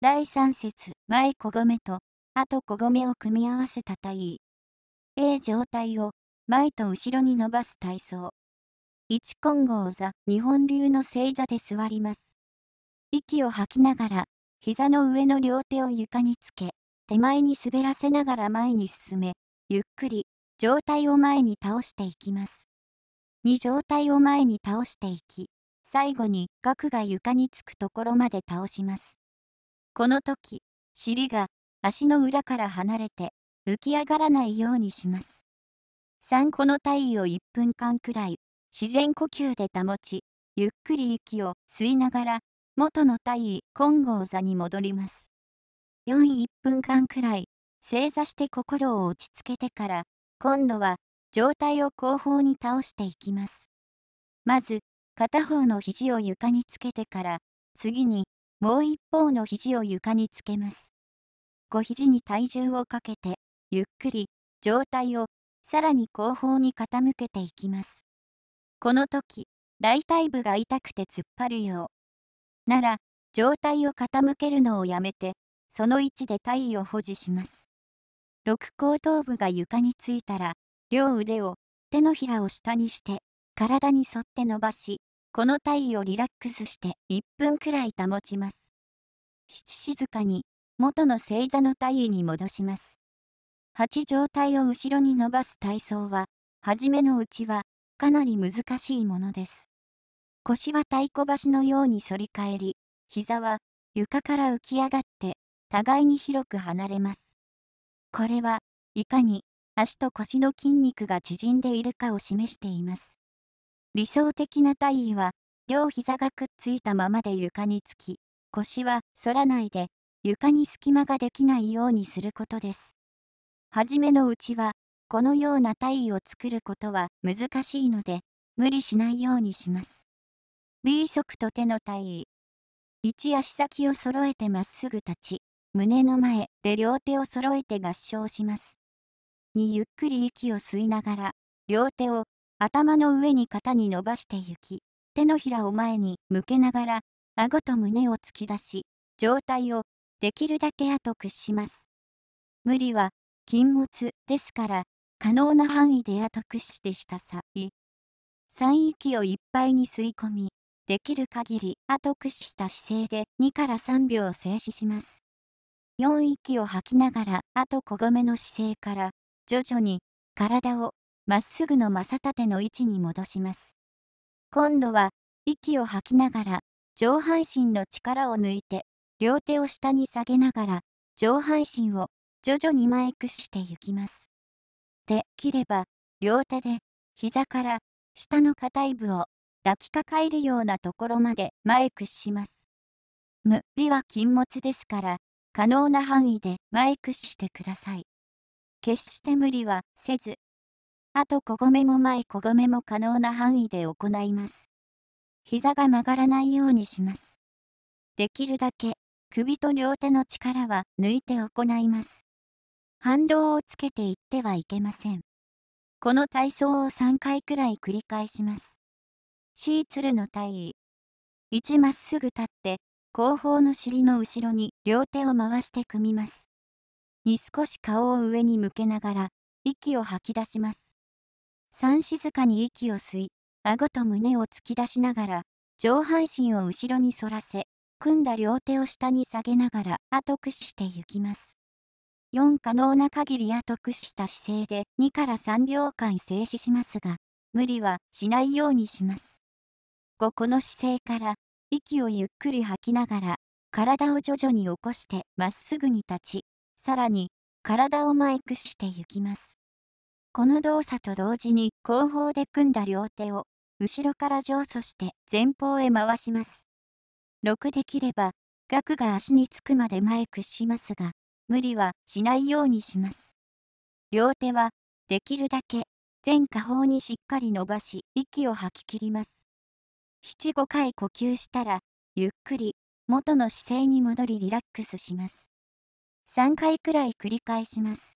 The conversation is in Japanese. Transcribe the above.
第3節前こごめと後こごめを組み合わせた体位 A 状態を前と後ろに伸ばす体操1混合座日本流の正座で座ります息を吐きながら膝の上の両手を床につけ手前に滑らせながら前に進めゆっくり上体を前に倒していきます2上体を前に倒していき最後に額が床につくところまで倒しますこの時、尻が足の裏から離れて浮き上がらないようにします。3個の体位を1分間くらい自然呼吸で保ち、ゆっくり息を吸いながら元の体位金剛座に戻ります。41分間くらい正座して心を落ち着けてから今度は上体を後方に倒していきます。まず片方の肘を床につけてから次にもう一方の肘を床につけます。小肘に体重をかけて、ゆっくり上体をさらに後方に傾けていきます。この時、大腿部が痛くて突っ張るよう。なら、上体を傾けるのをやめて、その位置で体位を保持します。六後頭部が床についたら、両腕を手のひらを下にして、体に沿って伸ばし、この体位をリラックスして1分くらい保ちます。静かに元の正座の体位に戻します。8上体を後ろに伸ばす体操は、初めのうちはかなり難しいものです。腰は太鼓橋のように反り返り、膝は床から浮き上がって互いに広く離れます。これはいかに足と腰の筋肉が縮んでいるかを示しています。理想的な体位は、両膝がくっついたままで床につき、腰は反らないで、床に隙間ができないようにすることです。はじめのうちは、このような体位を作ることは難しいので、無理しないようにします。B 足と手の体位。一足先を揃えてまっすぐ立ち、胸の前で両手を揃えて合掌します。2ゆっくり息を吸いながら、両手を頭の上に肩に伸ばしてゆき、手のひらを前に向けながら、顎と胸を突き出し、上体をできるだけ後屈します。無理は禁物ですから、可能な範囲で後屈してした際、3息をいっぱいに吸い込み、できる限り後屈した姿勢で2から3秒静止します。4息を吐きながら、あと小込めの姿勢から、徐々に体をまっすぐの正立の位置に戻します。今度は、息を吐きながら、上半身の力を抜いて、両手を下に下げながら、上半身を徐々に前屈していきます。できれば、両手で、膝から下の硬い部を抱きかかえるようなところまで前屈します。無理は禁物ですから、可能な範囲で前屈してください。決して無理はせず、あとこごめも前こごめも可能な範囲で行います。膝が曲がらないようにします。できるだけ首と両手の力は抜いて行います。反動をつけていってはいけません。この体操を3回くらい繰り返します。シーツルの体位。1まっすぐ立って、後方の尻の後ろに両手を回して組みます。に少し顔を上に向けながら、息を吐き出します。三静かに息を吸い、顎と胸を突き出しながら、上半身を後ろに反らせ、組んだ両手を下に下げながら後駆使していきます。4可能な限り後駆使した姿勢で2から3秒間静止しますが、無理はしないようにします。5この姿勢から息をゆっくり吐きながら体を徐々に起こしてまっすぐに立ち、さらに体を前駆使していきます。この動作と同時に後方で組んだ両手を後ろから上訴して前方へ回します。6できれば額が足につくまで前屈しますが無理はしないようにします。両手はできるだけ全下方にしっかり伸ばし息を吐き切ります。7、5回呼吸したらゆっくり元の姿勢に戻りリラックスします。3回くらい繰り返します。